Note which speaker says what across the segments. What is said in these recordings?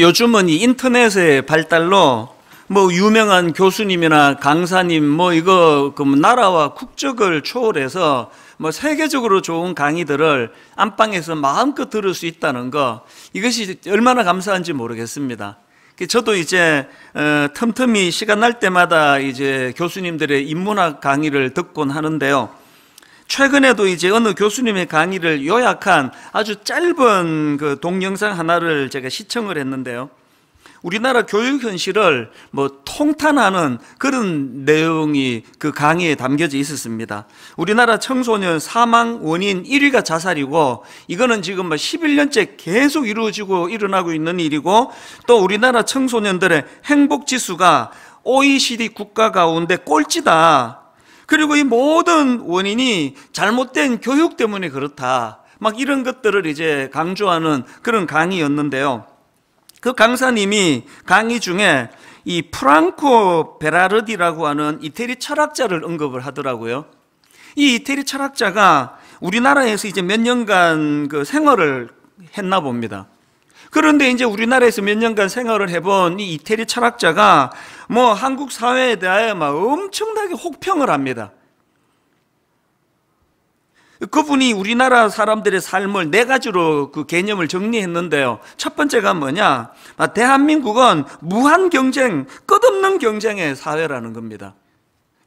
Speaker 1: 요즘은 인터넷의 발달로 뭐 유명한 교수님이나 강사님 뭐 이거 그 뭐 나라와 국적을 초월해서 뭐 세계적으로 좋은 강의들을 안방에서 마음껏 들을 수 있다는 거 이것이 얼마나 감사한지 모르겠습니다. 그 저도 이제 어, 틈틈이 시간 날 때마다 이제 교수님들의 인문학 강의를 듣곤 하는데요. 최근에도 이제 어느 교수님의 강의를 요약한 아주 짧은 그 동영상 하나를 제가 시청을 했는데요. 우리나라 교육 현실을 뭐 통탄하는 그런 내용이 그 강의에 담겨져 있었습니다. 우리나라 청소년 사망 원인 1위가 자살이고 이거는 지금 뭐 11년째 계속 이루어지고 일어나고 있는 일이고 또 우리나라 청소년들의 행복 지수가 OECD 국가 가운데 꼴찌다. 그리고 이 모든 원인이 잘못된 교육 때문에 그렇다. 막 이런 것들을 이제 강조하는 그런 강의였는데요. 그 강사님이 강의 중에 이 프랑코 베라르디라고 하는 이태리 철학자를 언급을 하더라고요. 이 이태리 철학자가 우리나라에서 이제 몇 년간 그 생활을 했나 봅니다. 그런데 이제 우리나라에서 몇 년간 생활을 해본 이 이태리 철학자가 뭐 한국 사회에 대해 막 엄청나게 혹평을 합니다. 그분이 우리나라 사람들의 삶을 네 가지로 그 개념을 정리했는데요. 첫 번째가 뭐냐? 아, 대한민국은 무한 경쟁, 끝없는 경쟁의 사회라는 겁니다.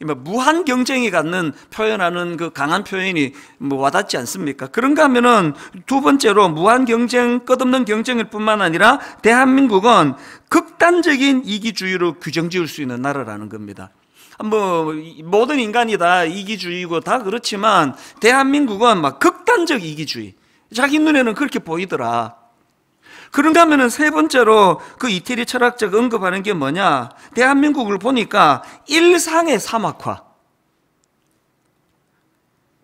Speaker 1: 뭐 무한 경쟁이 갖는 표현하는 그 강한 표현이 뭐 와닿지 않습니까? 그런가 하면은 두 번째로 무한 경쟁, 끝없는 경쟁일 뿐만 아니라 대한민국은 극단적인 이기주의로 규정 지을 수 있는 나라라는 겁니다. 아, 뭐 모든 인간이 다 이기주의고 다 그렇지만 대한민국은 막 극단적 이기주의. 자기 눈에는 그렇게 보이더라. 그런가 하면세 번째로 그 이태리 철학자가 언급하는 게 뭐냐? 대한민국을 보니까 일상의 사막화.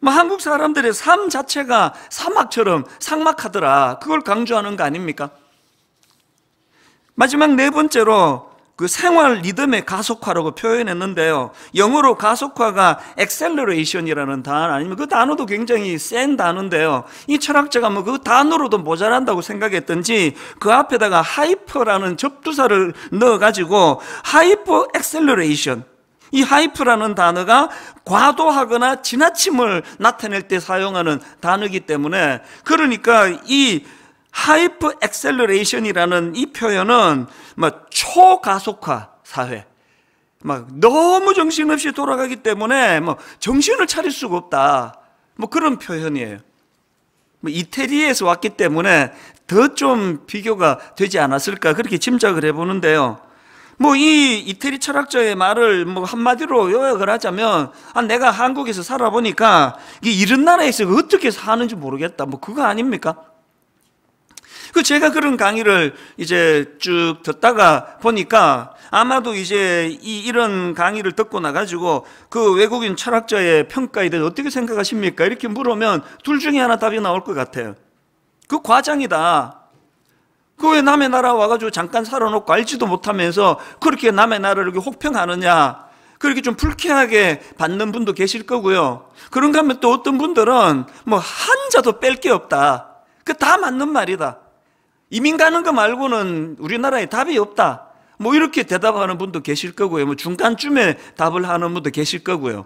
Speaker 1: 뭐 한국 사람들의 삶 자체가 사막처럼 삭막하더라 그걸 강조하는 거 아닙니까? 마지막 네 번째로 그 생활 리듬의 가속화라고 표현했는데요. 영어로 가속화가 acceleration이라는 단어 아니면 그 단어도 굉장히 센 단어인데요. 이 철학자가 뭐 그 단어로도 모자란다고 생각했던지 그 앞에다가 하이퍼라는 접두사를 넣어가지고 하이퍼 액셀러레이션 이 하이프라는 단어가 과도하거나 지나침을 나타낼 때 사용하는 단어이기 때문에 그러니까 이 하이프 엑셀러레이션이라는 이 표현은 막 뭐 초가속화 사회, 막 너무 정신없이 돌아가기 때문에 뭐 정신을 차릴 수가 없다. 뭐 그런 표현이에요. 뭐 이태리에서 왔기 때문에 더 좀 비교가 되지 않았을까 그렇게 짐작을 해보는데요. 뭐 이 이태리 철학자의 말을 뭐 한마디로 요약을 하자면 아 내가 한국에서 살아보니까 이 이런 나라에서 어떻게 사는지 모르겠다. 뭐 그거 아닙니까? 그 제가 그런 강의를 이제 쭉 듣다가 보니까 아마도 이제 이 이런 강의를 듣고 나가지고 그 외국인 철학자의 평가에 대해 어떻게 생각하십니까? 이렇게 물으면 둘 중에 하나 답이 나올 것 같아요. 그 과장이다. 그 왜 남의 나라 와가지고 잠깐 살아놓고 알지도 못하면서 그렇게 남의 나라를 이렇게 혹평하느냐. 그렇게 좀 불쾌하게 받는 분도 계실 거고요. 그런가 하면 또 어떤 분들은 뭐 한자도 뺄 게 없다. 그 다 맞는 말이다. 이민 가는 거 말고는 우리나라에 답이 없다. 뭐 이렇게 대답하는 분도 계실 거고요. 뭐 중간쯤에 답을 하는 분도 계실 거고요.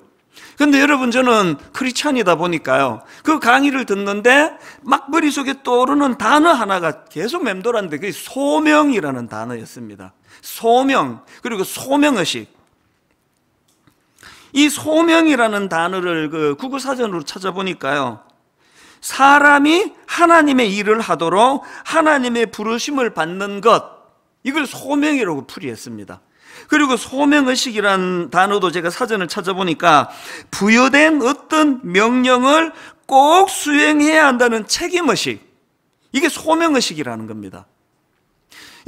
Speaker 1: 근데 여러분 저는 크리스찬이다 보니까요. 그 강의를 듣는데 막 머릿속에 떠오르는 단어 하나가 계속 맴돌았는데 그게 소명이라는 단어였습니다. 소명. 그리고 소명의식. 이 소명이라는 단어를 그 국어사전으로 찾아보니까요. 사람이 하나님의 일을 하도록 하나님의 부르심을 받는 것 이걸 소명이라고 풀이했습니다. 그리고 소명의식이라는 단어도 제가 사전을 찾아보니까 부여된 어떤 명령을 꼭 수행해야 한다는 책임의식 이게 소명의식이라는 겁니다.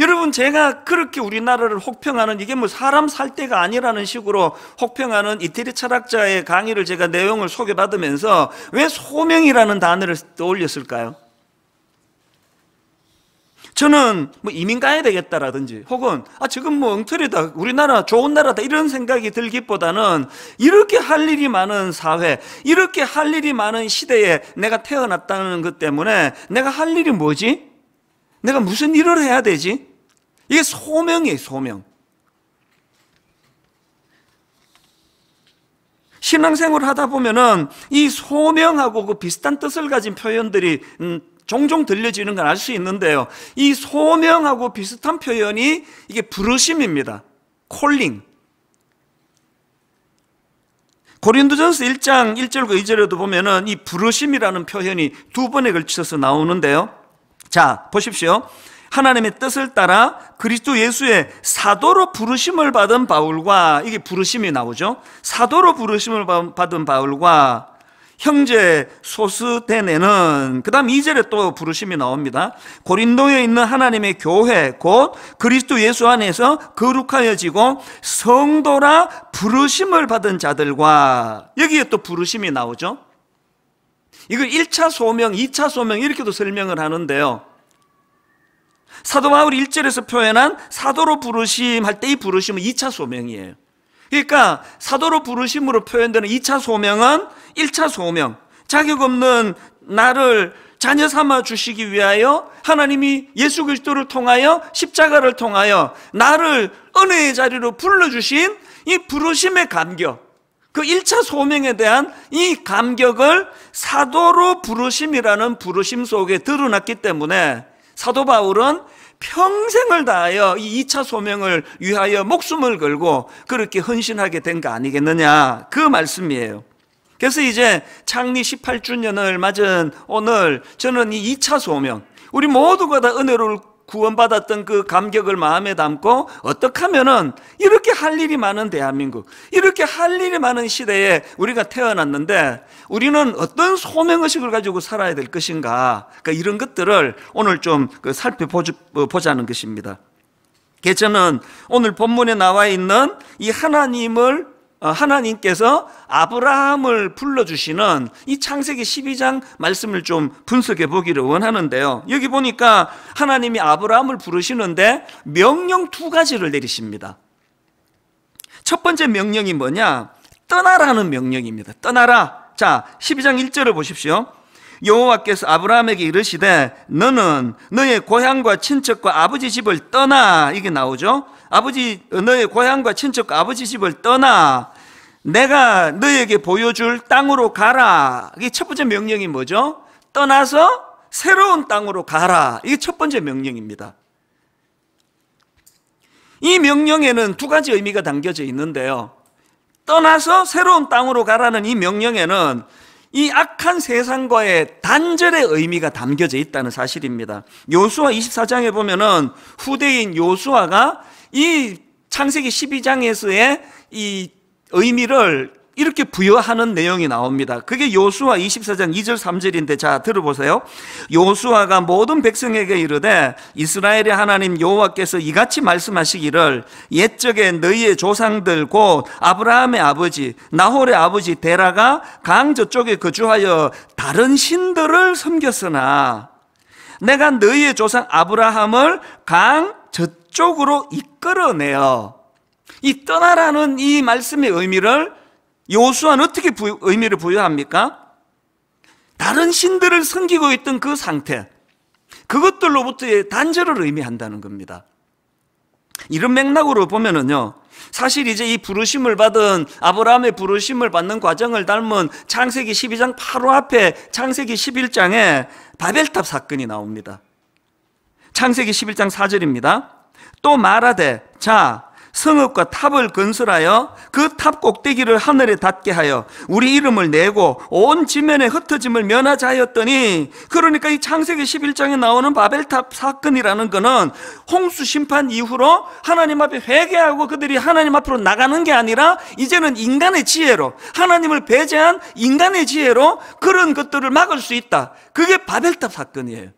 Speaker 1: 여러분 제가 그렇게 우리나라를 혹평하는 이게 뭐 사람 살 때가 아니라는 식으로 혹평하는 이태리 철학자의 강의를 제가 내용을 소개받으면서 왜 소명이라는 단어를 떠올렸을까요? 저는 뭐 이민 가야 되겠다라든지 혹은 아 지금 뭐 엉터리다 우리나라 좋은 나라다 이런 생각이 들기보다는 이렇게 할 일이 많은 사회 이렇게 할 일이 많은 시대에 내가 태어났다는 것 때문에 내가 할 일이 뭐지? 내가 무슨 일을 해야 되지? 이게 소명이에요, 소명. 신앙생활 하다 보면은 이 소명하고 그 비슷한 뜻을 가진 표현들이 음, 종종 들려지는 걸 알 수 있는데요. 이 소명하고 비슷한 표현이 이게 부르심입니다. 콜링. 고린도전서 1장 1절과 2절에도 보면은 이 부르심이라는 표현이 두 번에 걸쳐서 나오는데요. 자, 보십시오. 하나님의 뜻을 따라 그리스도 예수의 사도로 부르심을 받은 바울과 이게 부르심이 나오죠. 사도로 부르심을 받은 바울과 형제 소스데네는 그다음 2절에 또 부르심이 나옵니다. 고린도에 있는 하나님의 교회 곧 그리스도 예수 안에서 거룩하여지고 성도라 부르심을 받은 자들과 여기에 또 부르심이 나오죠. 이걸 1차 소명, 2차 소명 이렇게도 설명을 하는데요. 사도 바울 1절에서 표현한 사도로 부르심 할 때 이 부르심은 2차 소명이에요. 그러니까 사도로 부르심으로 표현되는 2차 소명은 1차 소명. 자격 없는 나를 자녀 삼아 주시기 위하여 하나님이 예수 그리스도를 통하여 십자가를 통하여 나를 은혜의 자리로 불러 주신 이 부르심의 감격. 그 1차 소명에 대한 이 감격을 사도로 부르심이라는 부르심 속에 드러났기 때문에 사도 바울은 평생을 다하여 이 2차 소명을 위하여 목숨을 걸고 그렇게 헌신하게 된 거 아니겠느냐. 그 말씀이에요. 그래서 이제 창리 18주년을 맞은 오늘 저는 이 2차 소명, 우리 모두가 다 은혜를 구원받았던 그 감격을 마음에 담고 어떻게 하면은 이렇게 할 일이 많은 대한민국, 이렇게 할 일이 많은 시대에 우리가 태어났는데 우리는 어떤 소명의식을 가지고 살아야 될 것인가. 그러니까 이런 것들을 오늘 좀 그 살펴보자는 어, 것입니다. 저는 오늘 본문에 나와 있는 이 하나님을 어, 하나님께서 아브라함을 불러주시는 이 창세기 12장 말씀을 좀 분석해 보기를 원하는데요. 여기 보니까 하나님이 아브라함을 부르시는데 명령 두 가지를 내리십니다. 첫 번째 명령이 뭐냐? 떠나라는 명령입니다. 떠나라. 자, 12장 1절을 보십시오. 여호와께서 아브라함에게 이르시되 너는 너의 고향과 친척과 아버지 집을 떠나 이게 나오죠. 아버지 너의 고향과 친척과 아버지 집을 떠나 내가 너에게 보여줄 땅으로 가라. 이게 첫 번째 명령이 뭐죠? 떠나서 새로운 땅으로 가라. 이게 첫 번째 명령입니다. 이 명령에는 두 가지 의미가 담겨져 있는데요. 떠나서 새로운 땅으로 가라는 이 명령에는 이 악한 세상과의 단절의 의미가 담겨져 있다는 사실입니다. 요수아 24장에 보면은 후대인 요수아가 이 창세기 12장에서의 이 의미를 이렇게 부여하는 내용이 나옵니다. 그게 요수아 24장 2절 3절인데 자 들어보세요. 요수아가 모든 백성에게 이르되 이스라엘의 하나님 여호와께서 이같이 말씀하시기를 옛적에 너희의 조상들 곧 아브라함의 아버지 나홀의 아버지 데라가 강 저쪽에 거주하여 다른 신들을 섬겼으나 내가 너희의 조상 아브라함을 강 저쪽으로 이끌어내어 이 떠나라는 이 말씀의 의미를 요호수아는 어떻게 부 의미를 부여합니까? 다른 신들을 섬기고 있던 그 상태 그것들로부터의 단절을 의미한다는 겁니다. 이런 맥락으로 보면은요. 사실 이제 이 부르심을 받은 아브라함의 부르심을 받는 과정을 닮은 창세기 12장 바로 앞에 창세기 11장에 바벨탑 사건이 나옵니다. 창세기 11장 4절입니다. 또 말하되 자 성읍과 탑을 건설하여 그 탑 꼭대기를 하늘에 닿게 하여 우리 이름을 내고 온 지면에 흩어짐을 면하자 하였더니 그러니까 이 창세기 11장에 나오는 바벨탑 사건이라는 것은 홍수 심판 이후로 하나님 앞에 회개하고 그들이 하나님 앞으로 나가는 게 아니라 이제는 인간의 지혜로 하나님을 배제한 인간의 지혜로 그런 것들을 막을 수 있다. 그게 바벨탑 사건이에요.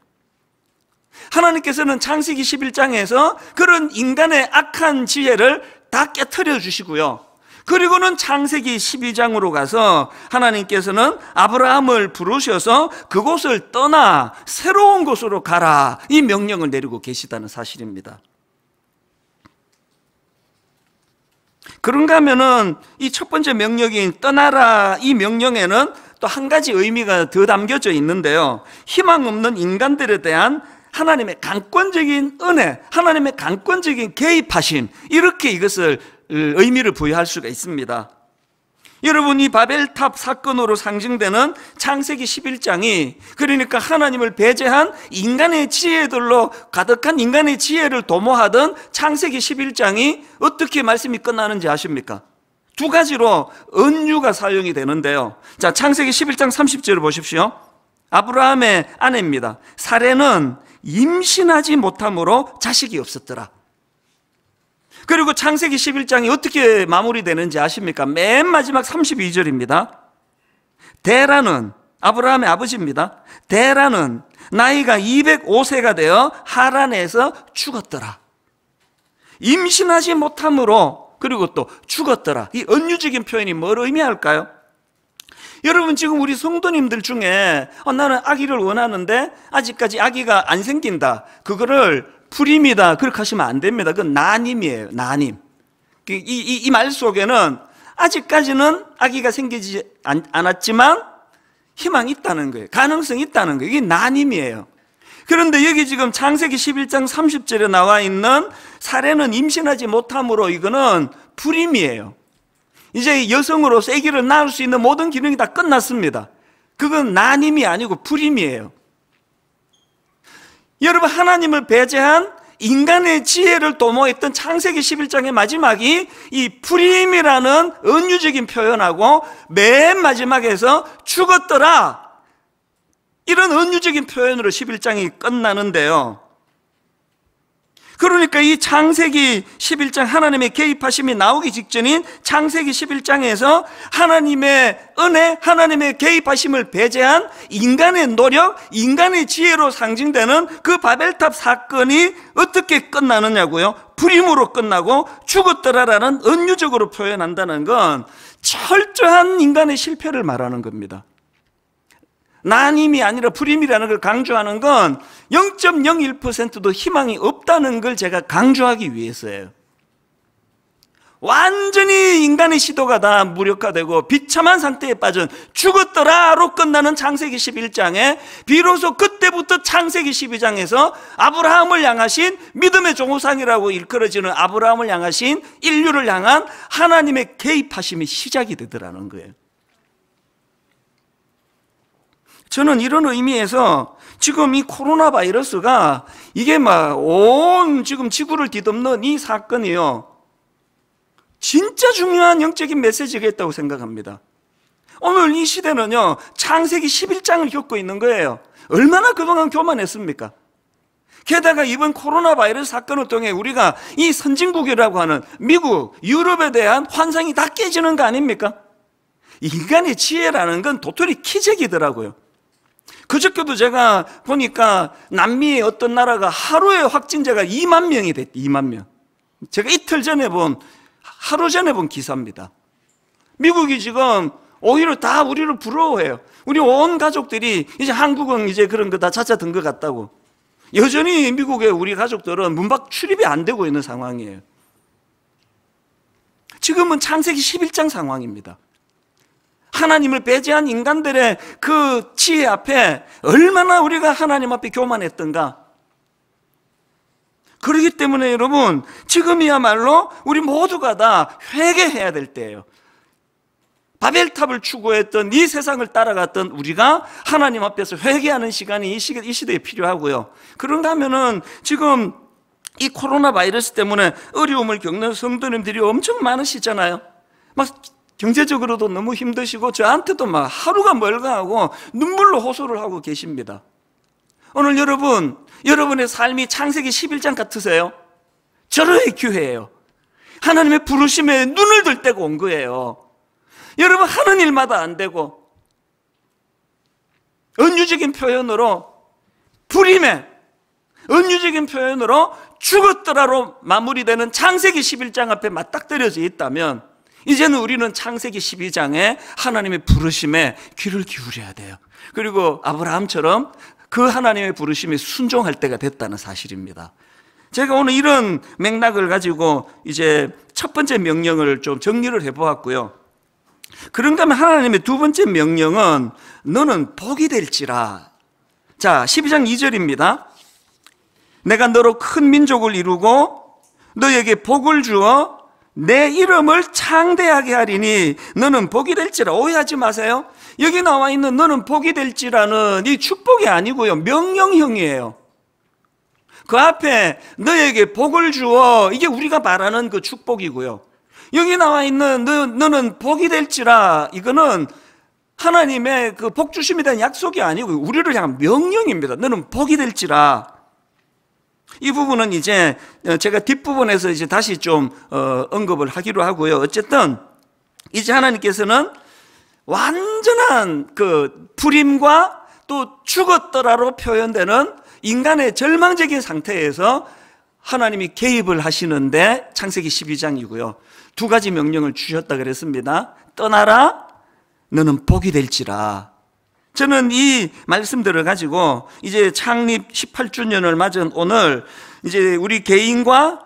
Speaker 1: 하나님께서는 창세기 11장에서 그런 인간의 악한 지혜를 다 깨뜨려 주시고요. 그리고는 창세기 12장으로 가서 하나님께서는 아브라함을 부르셔서 그곳을 떠나 새로운 곳으로 가라 이 명령을 내리고 계시다는 사실입니다. 그런가 하면은 이 첫 번째 명령인 떠나라 이 명령에는 또 한 가지 의미가 더 담겨져 있는데요. 희망 없는 인간들에 대한 하나님의 강권적인 은혜, 하나님의 강권적인 개입하심, 이렇게 이것을 어, 의미를 부여할 수가 있습니다. 여러분, 이 바벨탑 사건으로 상징되는 창세기 11장이 그러니까 하나님을 배제한 인간의 지혜들로 가득한 인간의 지혜를 도모하던 창세기 11장이 어떻게 말씀이 끝나는지 아십니까? 두 가지로 은유가 사용이 되는데요. 자, 창세기 11장 30절을 보십시오. 아브라함의 아내입니다. 사례는 임신하지 못함으로 자식이 없었더라. 그리고 창세기 11장이 어떻게 마무리되는지 아십니까? 맨 마지막 32절입니다. 대라는 아브라함의 아버지입니다. 대라는 나이가 205세가 되어 하란에서 죽었더라. 임신하지 못함으로 그리고 또 죽었더라. 이 은유적인 표현이 뭘 의미할까요? 여러분 지금 우리 성도님들 중에 어, 나는 아기를 원하는데 아직까지 아기가 안 생긴다. 그거를 불임이다. 그렇게 하시면 안 됩니다. 그건 난임이에요. 난임. 이말 그, 이, 속에는 아직까지는 아기가 생기지 않, 않았지만 희망이 있다는 거예요. 가능성이 있다는 거예요. 이게 난임이에요. 그런데 여기 지금 창세기 11장 30절에 나와 있는 사례는 임신하지 못함으로 이거는 불임이에요. 이제 여성으로서 아기를 낳을 수 있는 모든 기능이 다 끝났습니다. 그건 난임이 아니고 불임이에요. 여러분 하나님을 배제한 인간의 지혜를 도모했던 창세기 11장의 마지막이 이 프림이라는 은유적인 표현하고 맨 마지막에서 죽었더라 이런 은유적인 표현으로 11장이 끝나는데요 그러니까 이 창세기 11장 하나님의 개입하심이 나오기 직전인 창세기 11장에서 하나님의 은혜, 하나님의 개입하심을 배제한 인간의 노력, 인간의 지혜로 상징되는 그 바벨탑 사건이 어떻게 끝나느냐고요. 불임으로 끝나고 죽었더라라는 은유적으로 표현한다는 건 철저한 인간의 실패를 말하는 겁니다. 난임이 아니라 불임이라는 걸 강조하는 건 0.01%도 희망이 없다는 걸 제가 강조하기 위해서예요. 완전히 인간의 시도가 다 무력화되고 비참한 상태에 빠진 죽었더라로 끝나는 창세기 11장에 비로소 그때부터 창세기 12장에서 아브라함을 향하신 믿음의 종호상이라고 일컬어지는 아브라함을 향하신 인류를 향한 하나님의 개입하심이 시작이 되더라는 거예요. 저는 이런 의미에서 지금 이 코로나 바이러스가 이게 막 온 지금 지구를 뒤덮는 이 사건이요. 진짜 중요한 영적인 메시지가 있다고 생각합니다. 오늘 이 시대는요, 창세기 11장을 겪고 있는 거예요. 얼마나 그동안 교만했습니까? 게다가 이번 코로나 바이러스 사건을 통해 우리가 이 선진국이라고 하는 미국, 유럽에 대한 환상이 다 깨지는 거 아닙니까? 인간의 지혜라는 건 도토리 키재기더라고요. 그저께도 제가 보니까 남미의 어떤 나라가 하루에 확진자가 2만 명이 됐대, 2만 명. 제가 이틀 전에 본, 하루 전에 본 기사입니다. 미국이 지금 오히려 다 우리를 부러워해요. 우리 온 가족들이 이제 한국은 이제 그런 거 다 찾아든 것 같다고. 여전히 미국의 우리 가족들은 문밖 출입이 안 되고 있는 상황이에요. 지금은 창세기 11장 상황입니다. 하나님을 배제한 인간들의 그 지혜 앞에 얼마나 우리가 하나님 앞에 교만했던가. 그러기 때문에 여러분, 지금이야말로 우리 모두가 다 회개해야 될 때예요. 바벨탑을 추구했던 이 세상을 따라갔던 우리가 하나님 앞에서 회개하는 시간이 이, 시대에 필요하고요. 그런가 면은 지금 이 코로나 바이러스 때문에 어려움을 겪는 성도님들이 엄청 많으시잖아요. 막 경제적으로도 너무 힘드시고 저한테도 막 하루가 멀가하고 눈물로 호소를 하고 계십니다. 오늘 여러분, 여러분의 삶이 창세기 11장 같으세요? 절호의 기회예요. 하나님의 부르심에 눈을 들 때고 온 거예요. 여러분 하는 일마다 안 되고 은유적인 표현으로 불임에 은유적인 표현으로 죽었더라로 마무리되는 창세기 11장 앞에 맞닥뜨려져 있다면 이제는 우리는 창세기 12장에 하나님의 부르심에 귀를 기울여야 돼요. 그리고 아브라함처럼 그 하나님의 부르심에 순종할 때가 됐다는 사실입니다. 제가 오늘 이런 맥락을 가지고 이제 첫 번째 명령을 좀 정리를 해보았고요. 그런가 하면 하나님의 두 번째 명령은 너는 복이 될지라. 자, 12장 2절입니다. 내가 너로 큰 민족을 이루고 너에게 복을 주어 내 이름을 창대하게 하리니 너는 복이 될지라 오해하지 마세요. 여기 나와 있는 너는 복이 될지라는 이 축복이 아니고요. 명령형이에요. 그 앞에 너에게 복을 주어 이게 우리가 말하는 그 축복이고요. 여기 나와 있는 너, 너는 복이 될지라 이거는 하나님의 그 복 주심에 대한 약속이 아니고 우리를 향한 명령입니다. 너는 복이 될지라. 이 부분은 이제 어, 제가 뒷부분에서 이제 다시 좀 어, 언급을 하기로 하고요. 어쨌든 이제 하나님께서는 완전한 그 불임과 또 죽었더라로 표현되는 인간의 절망적인 상태에서 하나님이 개입을 하시는데 창세기 12장이고요. 두 가지 명령을 주셨다 그랬습니다. 떠나라, 너는 복이 될지라. 저는 이 말씀들을 가지고 이제 창립 18주년을 맞은 오늘 이제 우리 개인과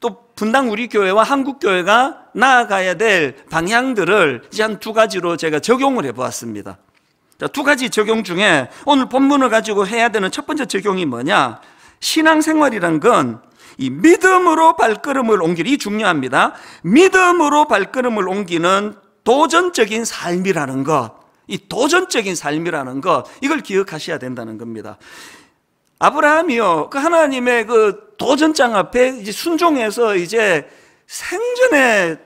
Speaker 1: 또 분당 우리 교회와 한국 교회가 나아가야 될 방향들을 이제 한 두 가지로 제가 적용을 해 보았습니다. 자, 두 가지 적용 중에 오늘 본문을 가지고 해야 되는 첫 번째 적용이 뭐냐? 신앙생활이란 건 이 믿음으로 발걸음을 옮기는 이 중요합니다. 믿음으로 발걸음을 옮기는 도전적인 삶이라는 것. 이 도전적인 삶이라는 것 이걸 기억하셔야 된다는 겁니다. 아브라함이요 그 하나님의 그 도전장 앞에 이제 순종해서 이제 생전에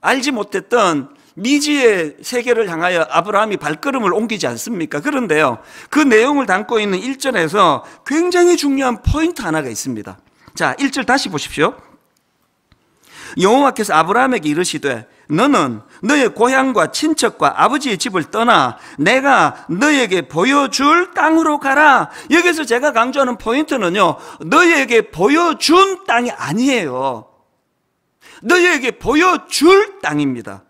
Speaker 1: 알지 못했던 미지의 세계를 향하여 아브라함이 발걸음을 옮기지 않습니까? 그런데요 그 내용을 담고 있는 1절에서 굉장히 중요한 포인트 하나가 있습니다. 자 1절 다시 보십시오. 여호와께서 아브라함에게 이르시되 너는 너의 고향과 친척과 아버지의 집을 떠나 내가 너에게 보여줄 땅으로 가라. 여기서 제가 강조하는 포인트는요, 너에게 보여준 땅이 아니에요. 너에게 보여줄 땅입니다.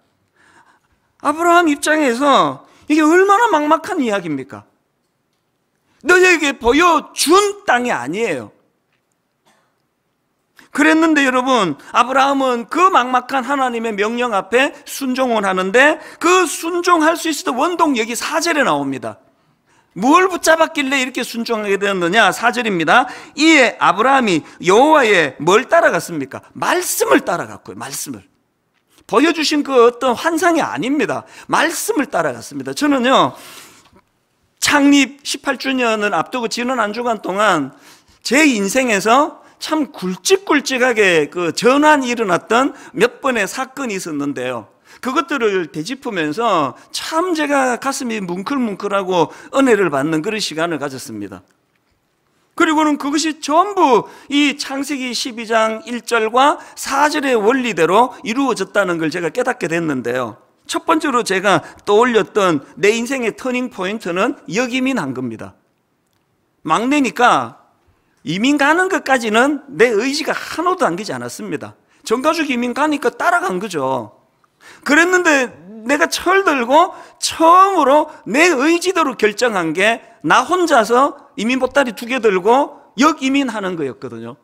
Speaker 1: 아브라함 입장에서 이게 얼마나 막막한 이야기입니까? 너에게 보여준 땅이 아니에요. 그랬는데 여러분, 아브라함은 그 막막한 하나님의 명령 앞에 순종을 하는데 그 순종할 수 있었던 원동 여기 사절에 나옵니다. 뭘 붙잡았길래 이렇게 순종하게 되었느냐? 사절입니다. 이에 아브라함이 여호와의 뭘 따라갔습니까? 말씀을 따라갔고요. 말씀을. 보여주신 그 어떤 환상이 아닙니다. 말씀을 따라갔습니다. 저는요, 창립 18주년을 앞두고 지난 한 주간 동안 제 인생에서 참 굵직굵직하게 그 전환이 일어났던 몇 번의 사건이 있었는데요. 그것들을 되짚으면서 참 제가 가슴이 뭉클뭉클하고 은혜를 받는 그런 시간을 가졌습니다. 그리고는 그것이 전부 이 창세기 12장 1절과 4절의 원리대로 이루어졌다는 걸 제가 깨닫게 됐는데요. 첫 번째로 제가 떠올렸던 내 인생의 터닝 포인트는 역임이 난 겁니다. 막내니까 이민 가는 것까지는 내 의지가 하나도 안기지 않았습니다. 전가족 이민 가니까 따라간 거죠. 그랬는데 내가 철들고 처음으로 내 의지대로 결정한 게 나 혼자서 이민 보따리 두 개 들고 역이민하는 거였거든요.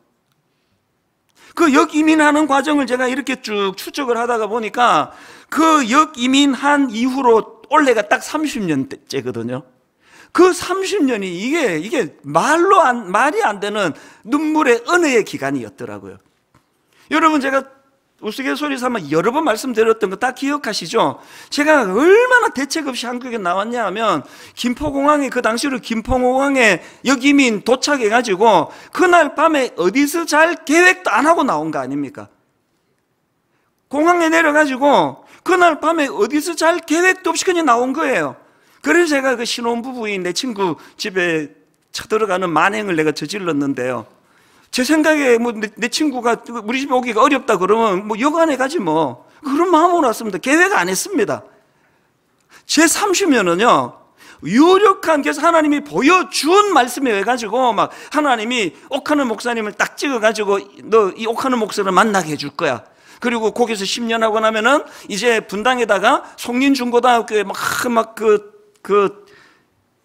Speaker 1: 그 역이민하는 과정을 제가 이렇게 쭉 추적을 하다가 보니까 그 역이민한 이후로 올해가 딱 30년째거든요. 그 30년이 이게 이게 말로 안 말이 안 되는 눈물의 은혜의 기간이었더라고요. 여러분 제가 우스갯소리 삼아 여러 번 말씀드렸던 거 다 기억하시죠? 제가 얼마나 대책 없이 한국에 나왔냐 하면 김포공항에 그 당시로 김포공항에 여기민 도착해 가지고 그날 밤에 어디서 잘 계획도 안 하고 나온 거 아닙니까? 공항에 내려 가지고 그날 밤에 어디서 잘 계획도 없이 그냥 나온 거예요. 그래서 제가 그 신혼부부인 내 친구 집에 쳐들어가는 만행을 내가 저질렀는데요. 제 생각에 뭐내 내 친구가 우리 집에 오기가 어렵다 그러면 뭐 여관에 가지 뭐. 그런 마음으로 왔습니다. 계획 안 했습니다. 제 30년은요, 유력한 계속 하나님이 보여준 말씀에 해가지고 막 하나님이 옥하는 목사님을 딱 찍어가지고 너 이 옥하는 목사를 만나게 해줄 거야. 그리고 거기서 10년 하고 나면은 이제 분당에다가 송린중고등학교에 막, 막그 그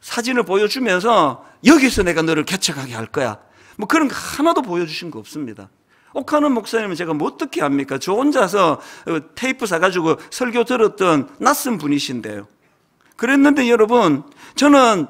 Speaker 1: 사진을 보여주면서 여기서 내가 너를 개척하게 할 거야. 뭐 그런 거 하나도 보여주신 거 없습니다. 옥하는 목사님은 제가 뭐 어떻게 합니까? 저 혼자서 어, 테이프 사가지고 설교 들었던 낯선 분이신데요. 그랬는데 여러분, 저는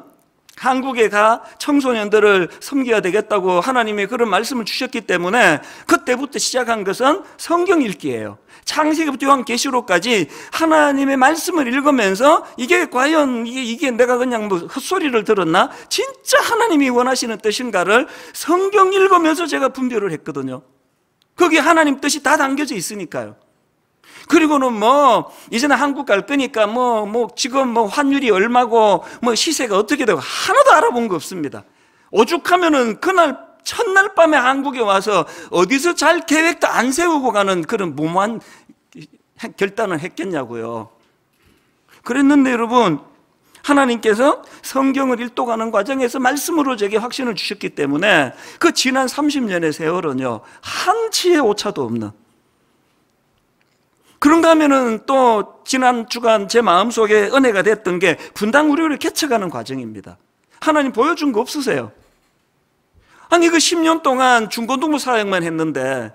Speaker 1: 한국에 가 청소년들을 섬겨야 되겠다고 하나님이 그런 말씀을 주셨기 때문에 그때부터 시작한 것은 성경 읽기예요. 창세기부터 요한 계시록까지 하나님의 말씀을 읽으면서 이게 과연 이게, 이게 내가 그냥 뭐 헛소리를 들었나? 진짜 하나님이 원하시는 뜻인가를 성경 읽으면서 제가 분별을 했거든요. 거기 하나님 뜻이 다 담겨져 있으니까요. 그리고는 뭐 이제는 한국 갈 거니까 뭐뭐 뭐 지금 뭐 환율이 얼마고 뭐 시세가 어떻게 되고 하나도 알아본 거 없습니다. 오죽하면은 그날 첫날 밤에 한국에 와서 어디서 잘 계획도 안 세우고 가는 그런 무모한 결단을 했겠냐고요. 그랬는데 여러분 하나님께서 성경을 읽도가는 과정에서 말씀으로 제게 확신을 주셨기 때문에 그 지난 30년의 세월은요, 한치의 오차도 없는 그런가 하면은 또 지난 주간 제 마음속에 은혜가 됐던 게 분당 우리를 개척하는 과정입니다. 하나님 보여준 거 없으세요? 아니, 그 10년 동안 중고등부 사역만 했는데,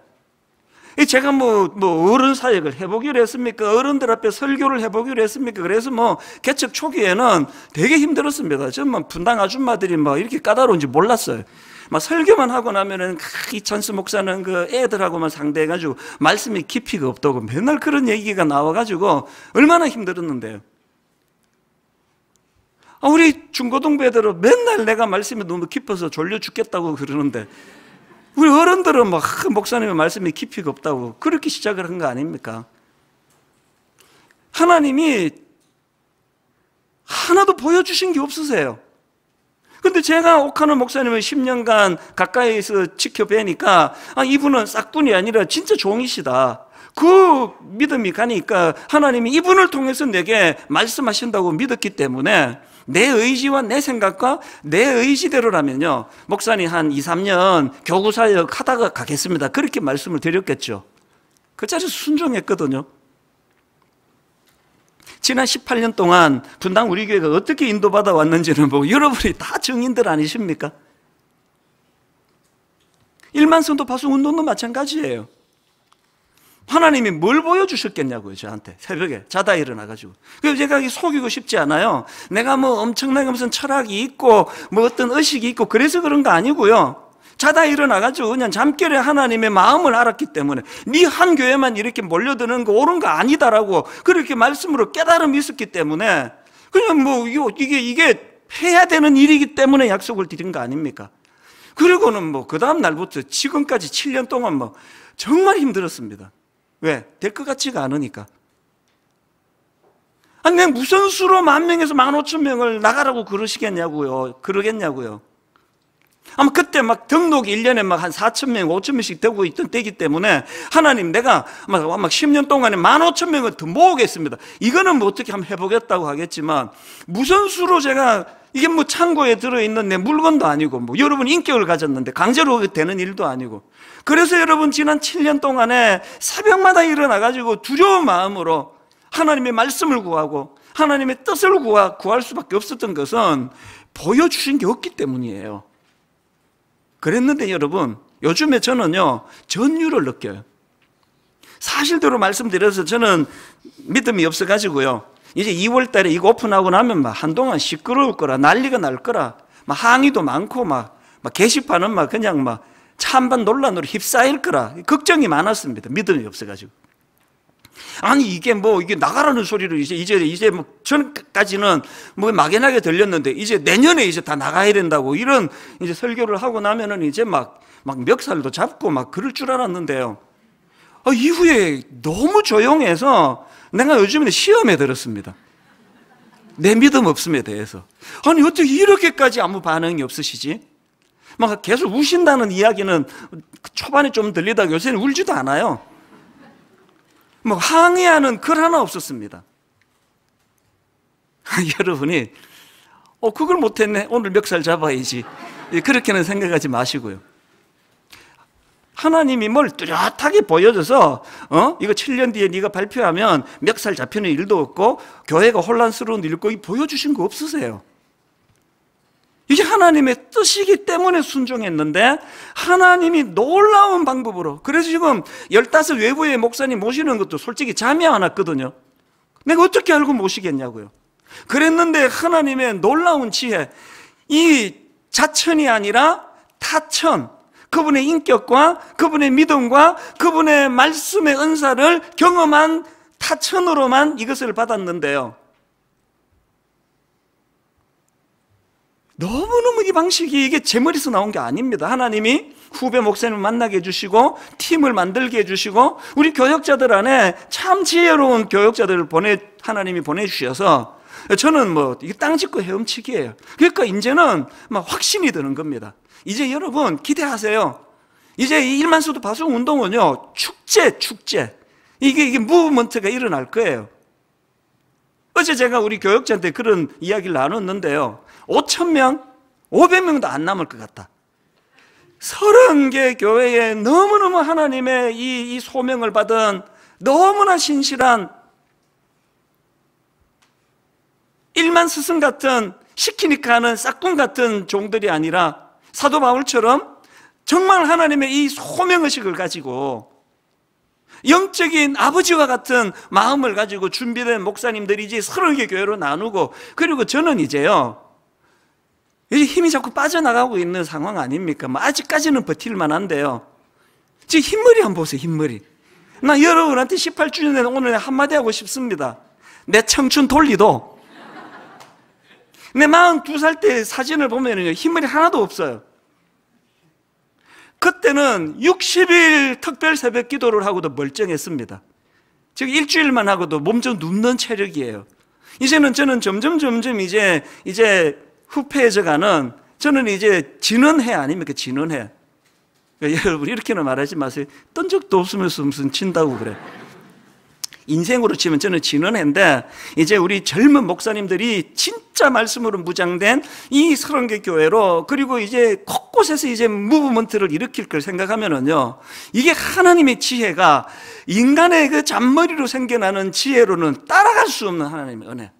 Speaker 1: 제가 뭐, 뭐, 어른 사역을 해보기로 했습니까? 어른들 앞에 설교를 해보기로 했습니까? 그래서 뭐, 개척 초기에는 되게 힘들었습니다. 저는 뭐 분당 아줌마들이 뭐, 이렇게 까다로운지 몰랐어요. 막 설교만 하고 나면은 이 찬스 목사는 그 애들하고만 상대해가지고 말씀이 깊이가 없다고 맨날 그런 얘기가 나와가지고 얼마나 힘들었는데요. 아, 우리 중고등배들은 맨날 내가 말씀이 너무 깊어서 졸려 죽겠다고 그러는데 우리 어른들은 막 목사님의 말씀이 깊이가 없다고 그렇게 시작을 한 거 아닙니까? 하나님이 하나도 보여주신 게 없으세요. 근데 제가 오하는 목사님을 10년간 가까이서 에 지켜뵈니까 아, 이분은 싹뿐이 아니라 진짜 종이시다. 그 믿음이 가니까 하나님이 이분을 통해서 내게 말씀하신다고 믿었기 때문에 내 의지와 내 생각과 내 의지대로라면요. 목사님 한 2, 3년 교구사역 하다가 가겠습니다. 그렇게 말씀을 드렸겠죠. 그 자리에서 순종했거든요. 지난 18년 동안 분당 우리 교회가 어떻게 인도받아 왔는지는 보고 여러분이 다 증인들 아니십니까? 일만 성도 파수 운동도 마찬가지예요. 하나님이 뭘 보여주셨겠냐고요, 저한테. 새벽에 자다 일어나가지고. 그래서 제가 속이고 싶지 않아요. 내가 뭐 엄청나게 무슨 철학이 있고, 뭐 어떤 의식이 있고, 그래서 그런 거 아니고요. 자다 일어나가지고 그냥 잠결에 하나님의 마음을 알았기 때문에 네 한 교회만 이렇게 몰려드는 거 옳은 거 아니다라고 그렇게 말씀으로 깨달음이 있었기 때문에 그냥 뭐 이게 이게 해야 되는 일이기 때문에 약속을 드린 거 아닙니까? 그리고는 뭐 그 다음 날부터 지금까지 7년 동안 뭐 정말 힘들었습니다. 왜? 될 것 같지가 않으니까. 아니, 무슨 수로 만 명에서 만 오천 명을 나가라고 그러시겠냐고요. 그러겠냐고요. 아마 그때 막 등록이 1년에 막 한 4천 명, 5천 명씩 되고 있던 때이기 때문에 하나님 내가 아마 10년 동안에 1 5 0 0 0 명을 더 모으겠습니다. 이거는 뭐 어떻게 한번 해보겠다고 하겠지만 무슨 수로 제가 이게 뭐 창고에 들어있는 내 물건도 아니고 뭐 여러분 인격을 가졌는데 강제로 되는 일도 아니고 그래서 여러분 지난 7년 동안에 새벽마다 일어나가지고 두려운 마음으로 하나님의 말씀을 구하고 하나님의 뜻을 구할 수밖에 없었던 것은 보여주신 게 없기 때문이에요. 그랬는데 여러분, 요즘에 저는요, 전율을 느껴요. 사실대로 말씀드려서 저는 믿음이 없어가지고요. 이제 2월 달에 이거 오픈하고 나면 막 한동안 시끄러울 거라, 난리가 날 거라, 막 항의도 많고, 막, 막 게시판은 막 그냥 막 찬반 논란으로 휩싸일 거라, 걱정이 많았습니다. 믿음이 없어가지고. 아니 이게 뭐 이게 나가라는 소리를 이제 이제 이제 뭐 전까지는 뭐 막연하게 들렸는데 이제 내년에 이제 다 나가야 된다고 이런 이제 설교를 하고 나면은 이제 막 막 멱살도 잡고 막 그럴 줄 알았는데요. 아, 이후에 너무 조용해서 내가 요즘에 시험에 들었습니다. 내 믿음 없음에 대해서. 아니 어떻게 이렇게까지 아무 반응이 없으시지? 막 계속 우신다는 이야기는 초반에 좀 들리다가 요새는 울지도 않아요. 뭐 항의하는 글 하나 없었습니다. 여러분이 어 그걸 못했네 오늘 멱살 잡아야지 예, 그렇게는 생각하지 마시고요. 하나님이 뭘 뚜렷하게 보여줘서 어 이거 7년 뒤에 네가 발표하면 멱살 잡히는 일도 없고 교회가 혼란스러운 일고 보여주신 거 없으세요. 이게 하나님의 뜻이기 때문에 순종했는데 하나님이 놀라운 방법으로 그래서 지금 15 외부의 목사님 모시는 것도 솔직히 잠이 안 왔거든요 내가 어떻게 알고 모시겠냐고요 그랬는데 하나님의 놀라운 지혜 이 자천이 아니라 타천 그분의 인격과 그분의 믿음과 그분의 말씀의 은사를 경험한 타천으로만 이것을 받았는데요 너무너무 이 방식이 이게 제 머리에서 나온 게 아닙니다. 하나님이 후배 목사님을 만나게 해주시고 팀을 만들게 해주시고 우리 교역자들 안에 참 지혜로운 교역자들을 보내 하나님이 보내주셔서 저는 뭐 이게 땅 짓고 헤엄치기예요. 그러니까 이제는 막 확신이 드는 겁니다. 이제 여러분 기대하세요. 이제 이 일만수도 바수 운동은요 축제 축제 이게 이게 무브먼트가 일어날 거예요. 어제 제가 우리 교역자한테 그런 이야기를 나눴는데요. 5천 명, 500명도 안 남을 것 같다. 서른 개 교회에 너무너무 하나님의 이, 이 소명을 받은 너무나 신실한 일만 스승 같은 시키니까 하는 싹꿍 같은 종들이 아니라 사도 바울처럼 정말 하나님의 이 소명의식을 가지고 영적인 아버지와 같은 마음을 가지고 준비된 목사님들이지 서른 개 교회로 나누고 그리고 저는 이제요 이제 힘이 자꾸 빠져나가고 있는 상황 아닙니까? 뭐 아직까지는 버틸 만한데요. 지금 흰머리 한번 보세요, 흰머리. 나 여러분한테 18주년에 오늘 한마디 하고 싶습니다. 내 청춘 돌리도 내 42살 때 사진을 보면요, 흰머리 하나도 없어요. 그때는 60일 특별 새벽 기도를 하고도 멀쩡했습니다. 즉 일주일만 하고도 몸 좀 눕는 체력이에요. 이제는 저는 점점 점점 이제 이제 후패해져가는 저는 이제 지는 해 아닙니까? 지는 해. 그러니까 여러분 이렇게는 말하지 마세요. 떤 적도 없으면서 무슨 친다고 그래. 인생으로 치면 저는 지는 해인데 이제 우리 젊은 목사님들이 진짜 말씀으로 무장된 이 서른 개 교회로 그리고 이제 곳곳에서 이제 무브먼트를 일으킬 걸 생각하면은요 이게 하나님의 지혜가 인간의 그 잔머리로 생겨나는 지혜로는 따라갈 수 없는 하나님의 은혜.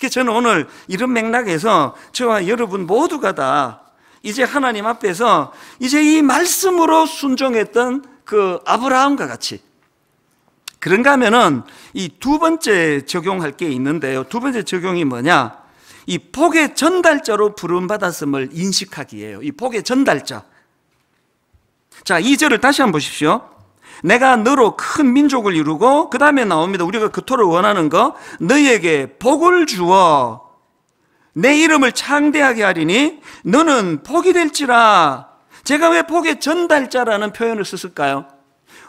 Speaker 1: 그래서 저는 오늘 이런 맥락에서 저와 여러분 모두가 다 이제 하나님 앞에서 이제 이 말씀으로 순종했던 그 아브라함과 같이 그런가 하면은 이 두 번째 적용할 게 있는데요. 두 번째 적용이 뭐냐? 이 복의 전달자로 부름받았음을 인식하기에요. 이 복의 전달자. 자, 이절을 다시 한번 보십시오. 내가 너로 큰 민족을 이루고 그 다음에 나옵니다. 우리가 그토록 원하는 거너에게 복을 주어 내 이름을 창대하게 하리니 너는 복이 될지라 제가 왜 복의 전달자라는 표현을 썼을까요?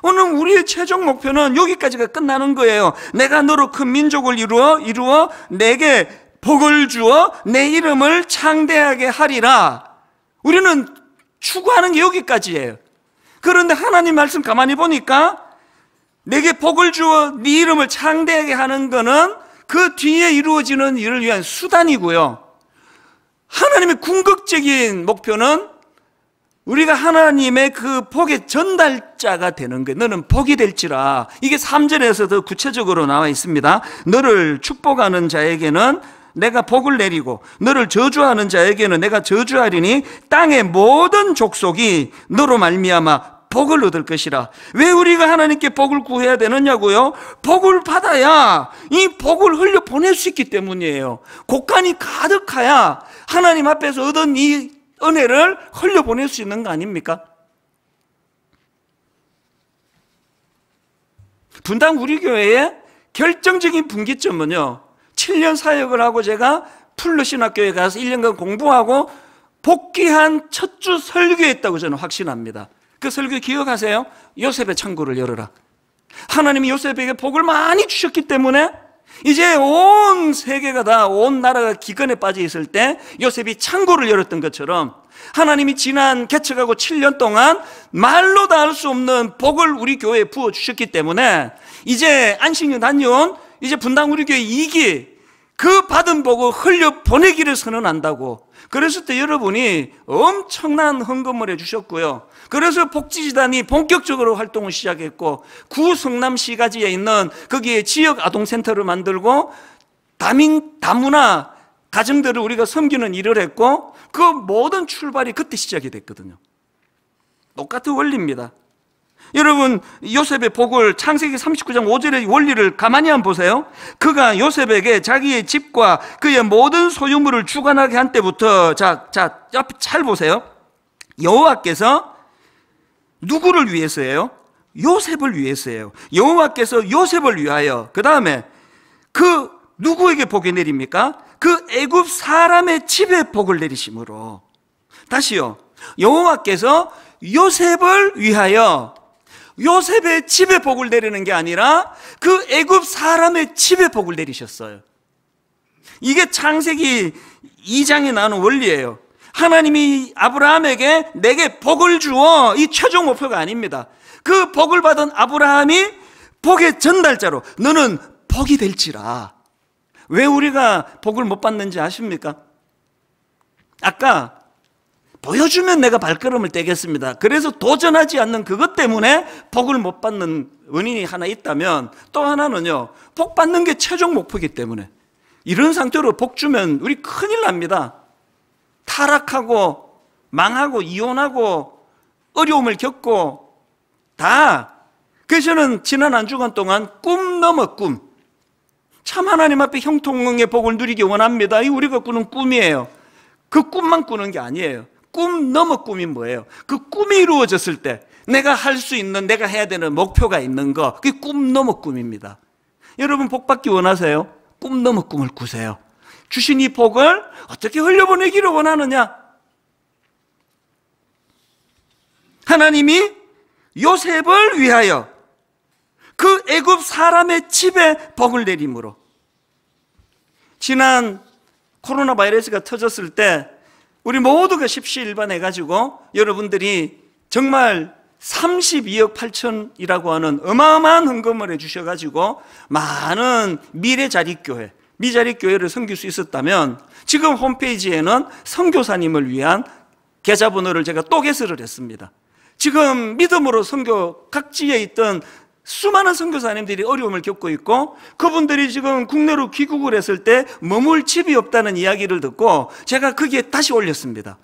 Speaker 1: 오늘 우리의 최종 목표는 여기까지가 끝나는 거예요. 내가 너로 큰 민족을 이루어 이루어 내게 복을 주어 내 이름을 창대하게 하리라. 우리는 추구하는 게 여기까지예요. 그런데 하나님 말씀 가만히 보니까 내게 복을 주어 네 이름을 창대하게 하는 것은 그 뒤에 이루어지는 일을 위한 수단이고요. 하나님의 궁극적인 목표는 우리가 하나님의 그 복의 전달자가 되는 거예요. 너는 복이 될지라. 이게 3절에서 더 구체적으로 나와 있습니다. 너를 축복하는 자에게는 내가 복을 내리고 너를 저주하는 자에게는 내가 저주하리니 땅의 모든 족속이 너로 말미암아 복을 얻을 것이라. 왜 우리가 하나님께 복을 구해야 되느냐고요? 복을 받아야 이 복을 흘려 보낼 수 있기 때문이에요. 곡간이 가득하야 하나님 앞에서 얻은 이 은혜를 흘려 보낼 수 있는 거 아닙니까? 분당 우리 교회의 결정적인 분기점은요. 7년 사역을 하고 제가 풀르 신학교에 가서 1년간 공부하고 복귀한 첫 주 설교했다고 저는 확신합니다. 그 설교 기억하세요? 요셉의 창고를 열어라. 하나님이 요셉에게 복을 많이 주셨기 때문에 이제 온 세계가 다 온 나라가 기근에 빠져 있을 때 요셉이 창고를 열었던 것처럼 하나님이 지난 개척하고 7년 동안 말로 다 할 수 없는 복을 우리 교회에 부어 주셨기 때문에 이제 안식년 단년 이제 분당 우리 교회 2기 그 받은 복을 흘려 보내기를 선언한다고. 그랬을 때 여러분이 엄청난 헌금을 해주셨고요. 그래서 복지재단이 본격적으로 활동을 시작했고 구성남시가지에 있는 거기에 지역 아동센터를 만들고 다민, 다문화 가정들을 우리가 섬기는 일을 했고 그 모든 출발이 그때 시작이 됐거든요. 똑같은 원리입니다. 여러분 요셉의 복을 창세기 39장 5절의 원리를 가만히 한번 보세요 그가 요셉에게 자기의 집과 그의 모든 소유물을 주관하게 한 때부터 자, 자, 잘 보세요 여호와께서 누구를 위해서예요? 요셉을 위해서예요 여호와께서 요셉을 위하여 그 다음에 그 누구에게 복이 내립니까? 그 애굽 사람의 집에 복을 내리심으로 다시요 여호와께서 요셉을 위하여 요셉의 집에 복을 내리는 게 아니라 그 애굽 사람의 집에 복을 내리셨어요. 이게 창세기 2장에 나오는 원리예요. 하나님이 아브라함에게 내게 복을 주어 이 최종 목표가 아닙니다. 그 복을 받은 아브라함이 복의 전달자로 너는 복이 될지라. 왜 우리가 복을 못 받는지 아십니까? 아까 보여주면 내가 발걸음을 떼겠습니다. 그래서 도전하지 않는 그것 때문에 복을 못 받는 원인이 하나 있다면 또 하나는요, 복 받는 게 최종 목표이기 때문에 이런 상태로 복 주면 우리 큰일 납니다. 타락하고 망하고 이혼하고 어려움을 겪고 다. 그래서 저는 지난 한 주간 동안 꿈 넘어 꿈. 참 하나님 앞에 형통의 복을 누리기 원합니다. 이 우리가 꾸는 꿈이에요. 그 꿈만 꾸는 게 아니에요. 꿈 넘어 꿈이 뭐예요? 그 꿈이 이루어졌을 때 내가 할 수 있는 내가 해야 되는 목표가 있는 거 그게 꿈 넘어 꿈입니다. 여러분 복 받기 원하세요? 꿈 넘어 꿈을 꾸세요. 주신 이 복을 어떻게 흘려보내기를 원하느냐? 하나님이 요셉을 위하여 그 애굽 사람의 집에 복을 내림으로 지난 코로나 바이러스가 터졌을 때 우리 모두가 그 십시일반해가지고 여러분들이 정말 32억 8천이라고 하는 어마어마한 헌금을 해주셔가지고 많은 미래자립교회, 미자립교회를 섬길 수 있었다면 지금 홈페이지에는 선교사님을 위한 계좌번호를 제가 또 개설을 했습니다. 지금 믿음으로 선교 각지에 있던 수많은 선교사님들이 어려움을 겪고 있고 그분들이 지금 국내로 귀국을 했을 때 머물 집이 없다는 이야기를 듣고 제가 거기에 다시 올렸습니다.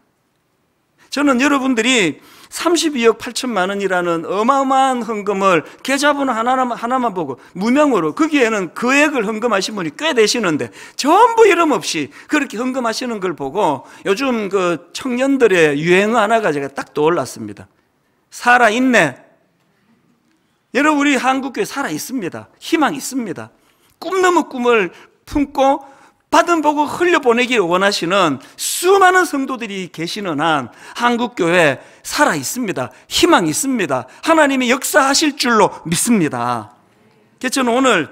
Speaker 1: 저는 여러분들이 32억 8천만 원이라는 어마어마한 헌금을 계좌번호 하나만, 하나만 보고 무명으로 거기에는 그액을 헌금하신 분이 꽤 되시는데 전부 이름 없이 그렇게 헌금하시는 걸 보고 요즘 그 청년들의 유행어 하나가 제가 딱 떠올랐습니다. 살아있네. 여러분 우리 한국교회 살아 있습니다. 희망 있습니다. 꿈넘무 꿈을 품고 받은 보고 흘려보내기를 원하시는 수많은 성도들이 계시는 한 한국교회 살아 있습니다. 희망 있습니다. 하나님이 역사하실 줄로 믿습니다. 저는 오늘